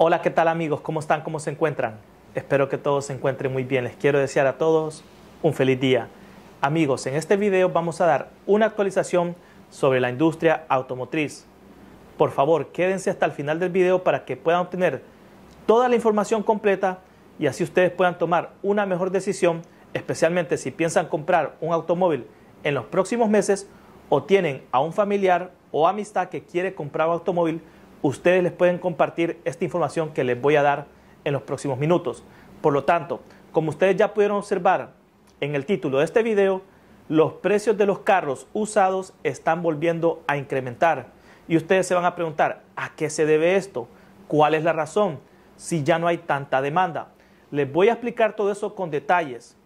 Hola, ¿qué tal amigos? ¿Cómo están? ¿Cómo se encuentran? Espero que todos se encuentren muy bien. Les quiero desear a todos un feliz día. Amigos, en este video vamos a dar una actualización sobre la industria automotriz. Por favor, quédense hasta el final del video para que puedan obtener toda la información completa y así ustedes puedan tomar una mejor decisión, especialmente si piensan comprar un automóvil en los próximos meses o tienen a un familiar o amistad que quiere comprar un automóvil ustedes les pueden compartir esta información que les voy a dar en los próximos minutos. Por lo tanto, como ustedes ya pudieron observar en el título de este video, los precios de los carros usados están volviendo a incrementar. Y ustedes se van a preguntar, ¿a qué se debe esto? ¿Cuál es la razón? Si ya no hay tanta demanda. Les voy a explicar todo eso con detalles,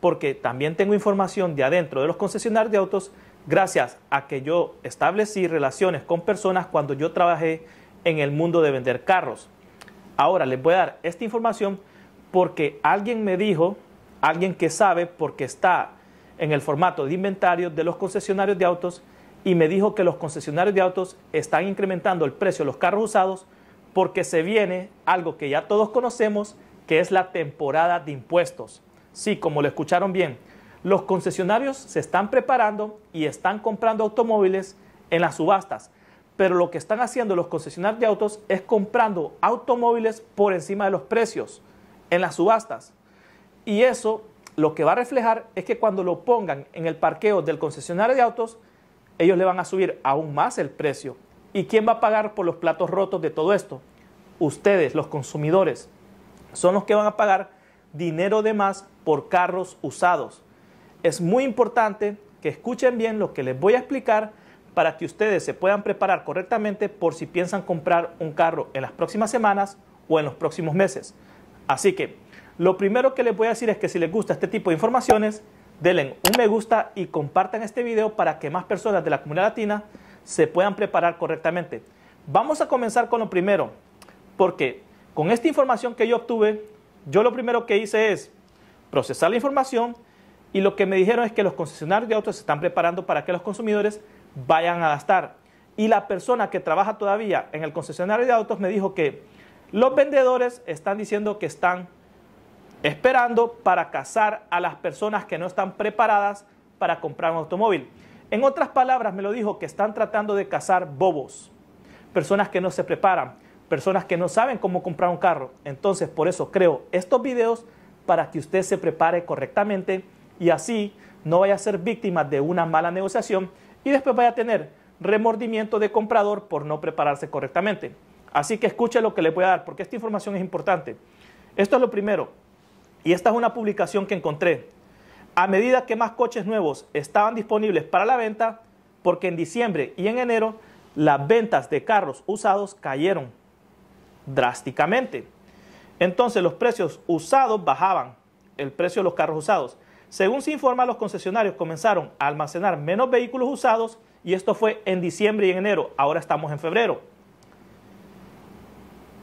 porque también tengo información de adentro de los concesionarios de autos gracias a que yo establecí relaciones con personas cuando yo trabajé en el mundo de vender carros. Ahora les voy a dar esta información porque alguien me dijo, alguien que sabe porque está en el formato de inventario de los concesionarios de autos y me dijo que los concesionarios de autos están incrementando el precio de los carros usados porque se viene algo que ya todos conocemos, que es la temporada de impuestos. Sí, como lo escucharon bien, los concesionarios se están preparando y están comprando automóviles en las subastas pero lo que están haciendo los concesionarios de autos es comprando automóviles por encima de los precios en las subastas. Y eso lo que va a reflejar es que cuando lo pongan en el parqueo del concesionario de autos, ellos le van a subir aún más el precio. ¿Y quién va a pagar por los platos rotos de todo esto? Ustedes, los consumidores, son los que van a pagar dinero de más por carros usados. Es muy importante que escuchen bien lo que les voy a explicar para que ustedes se puedan preparar correctamente por si piensan comprar un carro en las próximas semanas o en los próximos meses. Así que lo primero que les voy a decir es que si les gusta este tipo de informaciones, denle un me gusta y compartan este video para que más personas de la comunidad latina se puedan preparar correctamente. Vamos a comenzar con lo primero, porque con esta información que yo obtuve, yo lo primero que hice es procesar la información y lo que me dijeron es que los concesionarios de autos se están preparando para que los consumidores vayan a gastar. Y la persona que trabaja todavía en el concesionario de autos me dijo que los vendedores están diciendo que están esperando para cazar a las personas que no están preparadas para comprar un automóvil. En otras palabras, me lo dijo que están tratando de cazar bobos, personas que no se preparan, personas que no saben cómo comprar un carro. Entonces, por eso creo estos videos para que usted se prepare correctamente y así no vaya a ser víctima de una mala negociación y después vaya a tener remordimiento de comprador por no prepararse correctamente. Así que escuche lo que le voy a dar, porque esta información es importante. Esto es lo primero, y esta es una publicación que encontré. A medida que más coches nuevos estaban disponibles para la venta, porque en diciembre y en enero las ventas de carros usados cayeron drásticamente. Entonces los precios usados bajaban, el precio de los carros usados. Según se informa, los concesionarios comenzaron a almacenar menos vehículos usados y esto fue en diciembre y en enero, ahora estamos en febrero.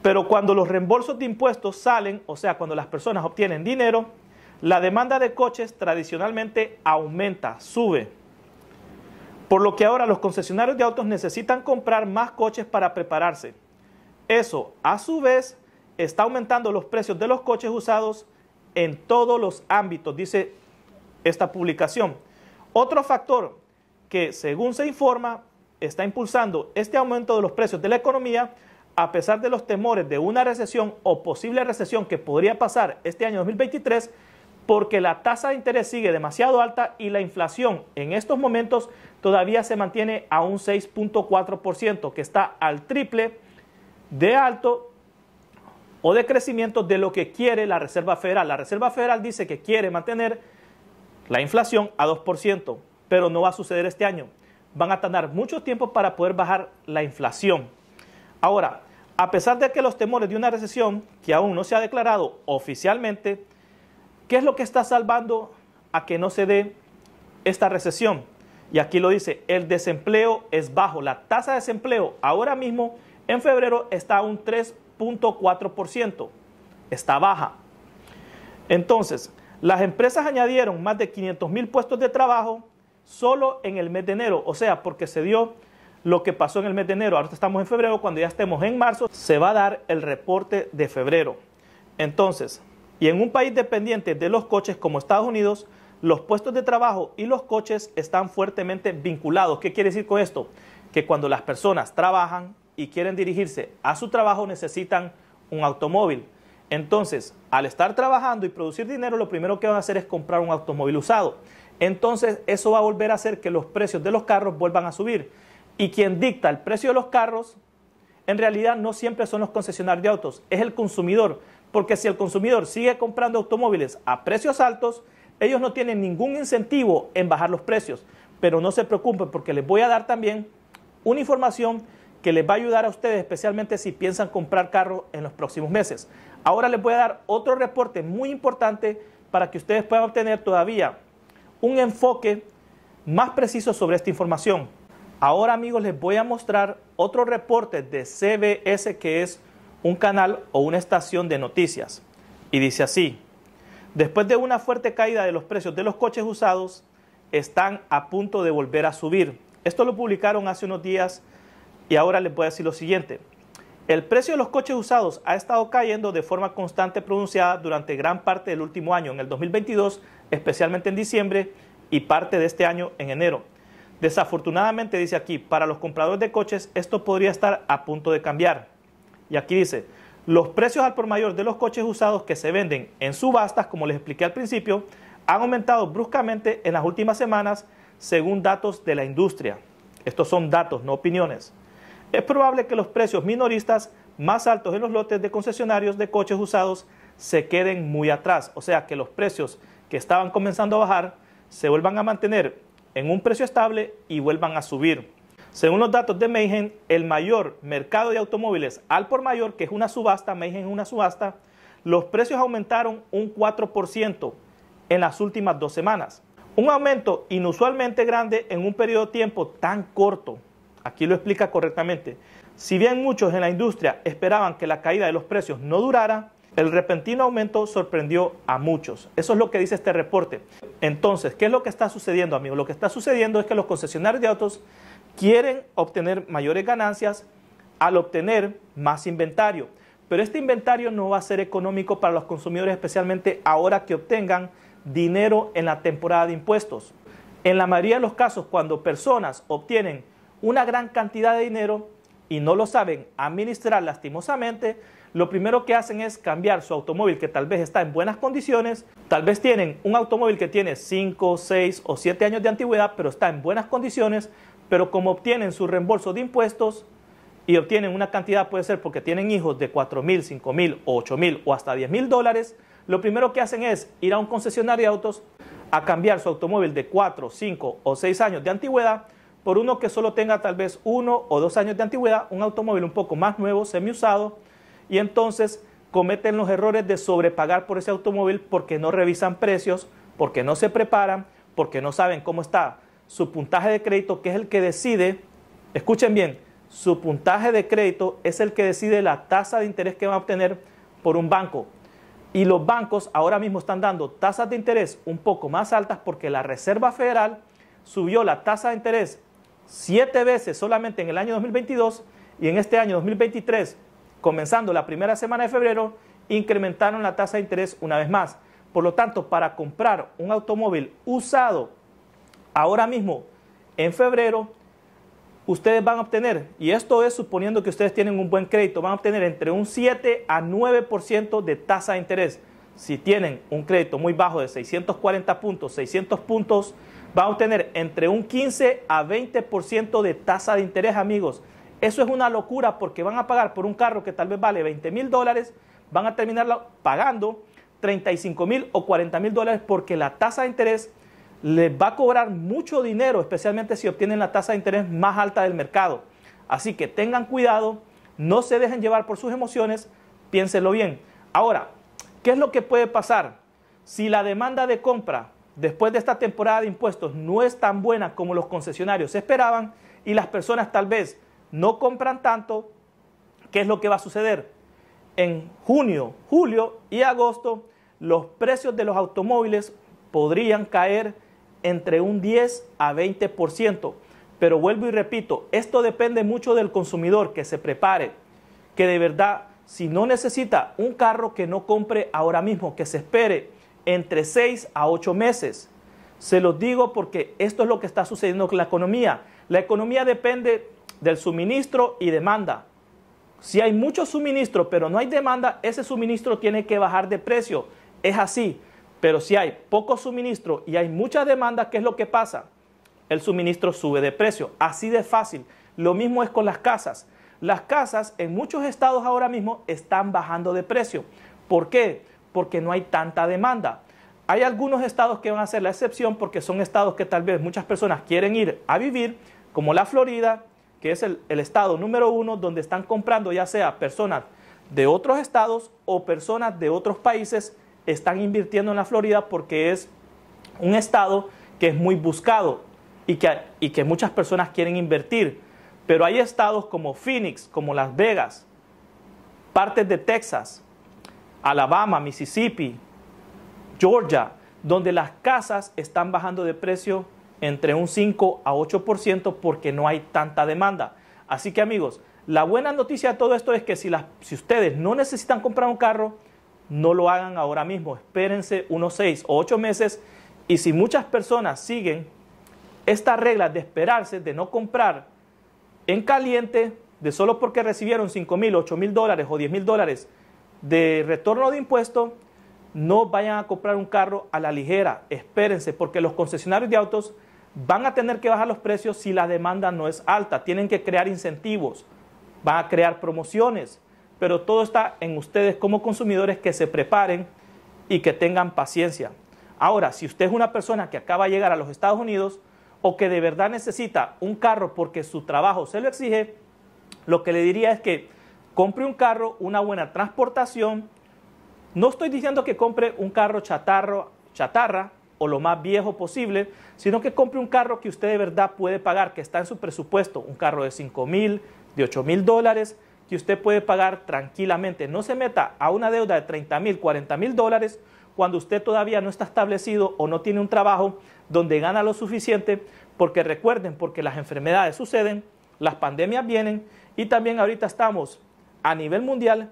Pero cuando los reembolsos de impuestos salen, o sea, cuando las personas obtienen dinero, la demanda de coches tradicionalmente aumenta, sube. Por lo que ahora los concesionarios de autos necesitan comprar más coches para prepararse. Eso, a su vez, está aumentando los precios de los coches usados en todos los ámbitos, dice esta publicación. Otro factor que, según se informa, está impulsando este aumento de los precios de la economía, a pesar de los temores de una recesión o posible recesión que podría pasar este año 2023, porque la tasa de interés sigue demasiado alta y la inflación en estos momentos todavía se mantiene a un 6.4%, que está al triple de alto o de crecimiento de lo que quiere la Reserva Federal. La Reserva Federal dice que quiere mantener la inflación a 2%, pero no va a suceder este año. Van a tardar mucho tiempo para poder bajar la inflación. Ahora, a pesar de que los temores de una recesión que aún no se ha declarado oficialmente, ¿qué es lo que está salvando a que no se dé esta recesión? Y aquí lo dice, el desempleo es bajo. La tasa de desempleo ahora mismo en febrero está a un 3.4%. Está baja. Entonces, las empresas añadieron más de 500 mil puestos de trabajo solo en el mes de enero, o sea, porque se dio lo que pasó en el mes de enero. Ahora estamos en febrero, cuando ya estemos en marzo, se va a dar el reporte de febrero. Entonces, y en un país dependiente de los coches como Estados Unidos, los puestos de trabajo y los coches están fuertemente vinculados. ¿Qué quiere decir con esto? Que cuando las personas trabajan y quieren dirigirse a su trabajo necesitan un automóvil. Entonces, al estar trabajando y producir dinero, lo primero que van a hacer es comprar un automóvil usado. Entonces, eso va a volver a hacer que los precios de los carros vuelvan a subir. Y quien dicta el precio de los carros, en realidad no siempre son los concesionarios de autos, es el consumidor. Porque si el consumidor sigue comprando automóviles a precios altos, ellos no tienen ningún incentivo en bajar los precios. Pero no se preocupen porque les voy a dar también una información que les va a ayudar a ustedes, especialmente si piensan comprar carros en los próximos meses. Ahora les voy a dar otro reporte muy importante para que ustedes puedan obtener todavía un enfoque más preciso sobre esta información. Ahora amigos les voy a mostrar otro reporte de CBS que es un canal o una estación de noticias. Y dice así, después de una fuerte caída de los precios de los coches usados, están a punto de volver a subir. Esto lo publicaron hace unos días y ahora les voy a decir lo siguiente. El precio de los coches usados ha estado cayendo de forma constante pronunciada durante gran parte del último año, en el 2022, especialmente en diciembre y parte de este año en enero. Desafortunadamente, dice aquí, para los compradores de coches esto podría estar a punto de cambiar. Y aquí dice, los precios al por mayor de los coches usados que se venden en subastas, como les expliqué al principio, han aumentado bruscamente en las últimas semanas según datos de la industria. Estos son datos, no opiniones. Es probable que los precios minoristas más altos en los lotes de concesionarios de coches usados se queden muy atrás, o sea que los precios que estaban comenzando a bajar se vuelvan a mantener en un precio estable y vuelvan a subir. Según los datos de Meijen, el mayor mercado de automóviles al por mayor, que es una subasta, Meijen es una subasta, los precios aumentaron un 4% en las últimas dos semanas. Un aumento inusualmente grande en un periodo de tiempo tan corto. Aquí lo explica correctamente. Si bien muchos en la industria esperaban que la caída de los precios no durara, el repentino aumento sorprendió a muchos. Eso es lo que dice este reporte. Entonces, ¿qué es lo que está sucediendo, amigos? Lo que está sucediendo es que los concesionarios de autos quieren obtener mayores ganancias al obtener más inventario. Pero este inventario no va a ser económico para los consumidores, especialmente ahora que obtengan dinero en la temporada de impuestos. En la mayoría de los casos, cuando personas obtienen una gran cantidad de dinero y no lo saben administrar lastimosamente, lo primero que hacen es cambiar su automóvil que tal vez está en buenas condiciones, tal vez tienen un automóvil que tiene 5, 6 o 7 años de antigüedad, pero está en buenas condiciones, pero como obtienen su reembolso de impuestos y obtienen una cantidad, puede ser porque tienen hijos de 4 mil, 5 mil, 8 mil o hasta 10 mil dólares, lo primero que hacen es ir a un concesionario de autos a cambiar su automóvil de 4, 5 o 6 años de antigüedad por uno que solo tenga tal vez uno o dos años de antigüedad, un automóvil un poco más nuevo, semi usado, y entonces cometen los errores de sobrepagar por ese automóvil porque no revisan precios, porque no se preparan, porque no saben cómo está su puntaje de crédito, que es el que decide, escuchen bien, su puntaje de crédito es el que decide la tasa de interés que va a obtener por un banco. Y los bancos ahora mismo están dando tasas de interés un poco más altas porque la Reserva Federal subió la tasa de interés siete veces solamente en el año 2022 y en este año 2023, comenzando la primera semana de febrero, incrementaron la tasa de interés una vez más. Por lo tanto, para comprar un automóvil usado ahora mismo en febrero, ustedes van a obtener, y esto es suponiendo que ustedes tienen un buen crédito, van a obtener entre un 7 a 9% de tasa de interés. Si tienen un crédito muy bajo de 640 puntos, 600 puntos, va a obtener entre un 15 a 20% de tasa de interés, amigos. Eso es una locura porque van a pagar por un carro que tal vez vale 20 mil dólares, van a terminar pagando 35 mil o 40 mil dólares porque la tasa de interés les va a cobrar mucho dinero, especialmente si obtienen la tasa de interés más alta del mercado. Así que tengan cuidado, no se dejen llevar por sus emociones, piénsenlo bien. Ahora, ¿qué es lo que puede pasar si la demanda de compra después de esta temporada de impuestos no es tan buena como los concesionarios esperaban y las personas tal vez no compran tanto, ¿qué es lo que va a suceder? En junio, julio y agosto los precios de los automóviles podrían caer entre un 10 a 20%. Pero vuelvo y repito, esto depende mucho del consumidor que se prepare, que de verdad, si no necesita un carro que no compre ahora mismo, que se espere entre 6 a 8 meses. Se los digo porque esto es lo que está sucediendo con la economía. La economía depende del suministro y demanda. Si hay mucho suministro pero no hay demanda, ese suministro tiene que bajar de precio. Es así. Pero si hay poco suministro y hay mucha demanda, ¿qué es lo que pasa? El suministro sube de precio. Así de fácil. Lo mismo es con las casas. Las casas en muchos estados ahora mismo están bajando de precio. ¿Por qué? porque no hay tanta demanda. Hay algunos estados que van a ser la excepción porque son estados que tal vez muchas personas quieren ir a vivir, como la Florida, que es el, estado número uno donde están comprando ya sea personas de otros estados o personas de otros países están invirtiendo en la Florida porque es un estado que es muy buscado y que muchas personas quieren invertir. Pero hay estados como Phoenix, como Las Vegas, partes de Texas, Alabama, Mississippi, Georgia, donde las casas están bajando de precio entre un 5 a 8% porque no hay tanta demanda. Así que amigos, la buena noticia de todo esto es que si, ustedes no necesitan comprar un carro, no lo hagan ahora mismo, espérense unos 6 o 8 meses y si muchas personas siguen esta regla de esperarse, de no comprar en caliente, de solo porque recibieron 5 mil, 8 mil dólares o 10 mil dólares de retorno de impuestos, no vayan a comprar un carro a la ligera, espérense, porque los concesionarios de autos van a tener que bajar los precios si la demanda no es alta, tienen que crear incentivos, van a crear promociones, pero todo está en ustedes como consumidores que se preparen y que tengan paciencia. Ahora, si usted es una persona que acaba de llegar a los Estados Unidos o que de verdad necesita un carro porque su trabajo se lo exige, lo que le diría es que compre un carro, una buena transportación. No estoy diciendo que compre un carro chatarro, chatarra o lo más viejo posible, sino que compre un carro que usted de verdad puede pagar, que está en su presupuesto, un carro de 5 mil, de 8 mil dólares, que usted puede pagar tranquilamente. No se meta a una deuda de 30 mil, 40 mil dólares cuando usted todavía no está establecido o no tiene un trabajo donde gana lo suficiente, porque recuerden, porque las enfermedades suceden, las pandemias vienen y también ahorita estamos a nivel mundial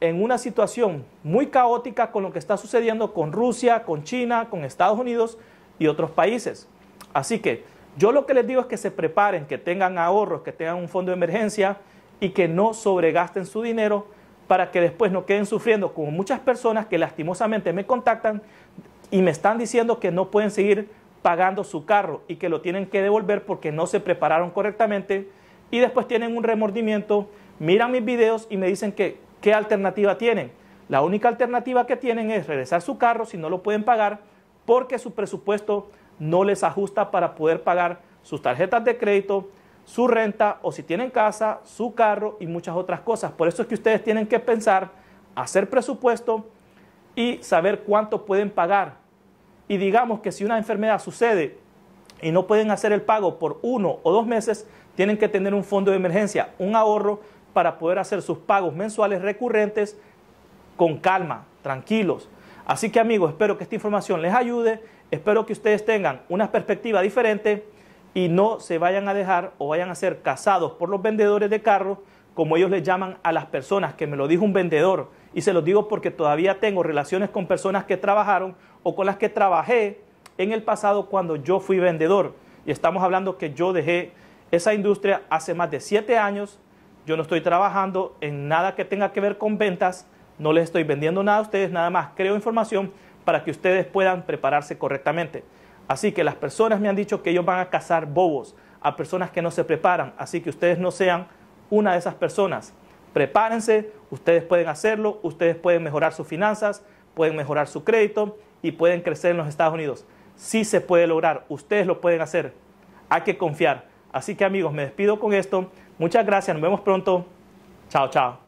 en una situación muy caótica con lo que está sucediendo con Rusia, con China, con Estados Unidos y otros países. Así que yo lo que les digo es que se preparen, que tengan ahorros, que tengan un fondo de emergencia y que no sobregasten su dinero para que después no queden sufriendo como muchas personas que lastimosamente me contactan y me están diciendo que no pueden seguir pagando su carro y que lo tienen que devolver porque no se prepararon correctamente y después tienen un remordimiento miran mis videos y me dicen que qué alternativa tienen. La única alternativa que tienen es regresar su carro si no lo pueden pagar porque su presupuesto no les ajusta para poder pagar sus tarjetas de crédito, su renta o si tienen casa, su carro y muchas otras cosas. Por eso es que ustedes tienen que pensar, hacer presupuesto y saber cuánto pueden pagar. Y digamos que si una enfermedad sucede y no pueden hacer el pago por uno o dos meses, tienen que tener un fondo de emergencia, un ahorro para poder hacer sus pagos mensuales recurrentes con calma, tranquilos. Así que amigos, espero que esta información les ayude, espero que ustedes tengan una perspectiva diferente y no se vayan a dejar o vayan a ser cazados por los vendedores de carros, como ellos les llaman a las personas, que me lo dijo un vendedor, y se los digo porque todavía tengo relaciones con personas que trabajaron o con las que trabajé en el pasado cuando yo fui vendedor. Y estamos hablando que yo dejé esa industria hace más de siete años yo no estoy trabajando en nada que tenga que ver con ventas, no les estoy vendiendo nada a ustedes, nada más creo información para que ustedes puedan prepararse correctamente. Así que las personas me han dicho que ellos van a cazar bobos, a personas que no se preparan, así que ustedes no sean una de esas personas. Prepárense, ustedes pueden hacerlo, ustedes pueden mejorar sus finanzas, pueden mejorar su crédito y pueden crecer en los Estados Unidos. Sí se puede lograr, ustedes lo pueden hacer, hay que confiar. Así que amigos, me despido con esto. Muchas gracias, nos vemos pronto. Chao, chao.